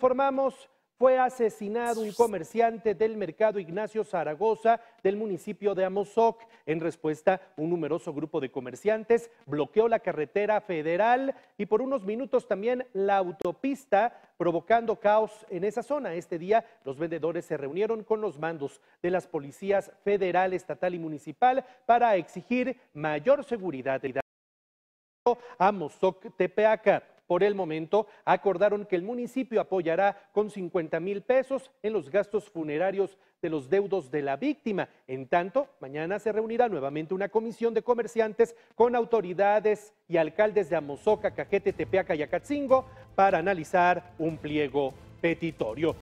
Informamos, fue asesinado un comerciante del mercado Ignacio Zaragoza del municipio de Amozoc. En respuesta, un numeroso grupo de comerciantes bloqueó la carretera federal y por unos minutos también la autopista, provocando caos en esa zona. Este día los vendedores se reunieron con los mandos de las policías federal, estatal y municipal para exigir mayor seguridad. Amozoc Tepeaca. Por el momento, acordaron que el municipio apoyará con 50 mil pesos en los gastos funerarios de los deudos de la víctima. En tanto, mañana se reunirá nuevamente una comisión de comerciantes con autoridades y alcaldes de Amozoca, Cajete, Tepeaca y Acatzingo para analizar un pliego petitorio.